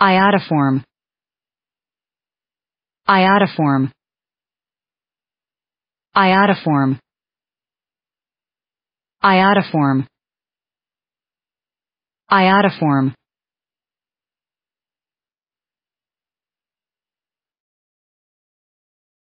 Iodoform. Iodoform. Iodoform. Iodoform. Iodoform.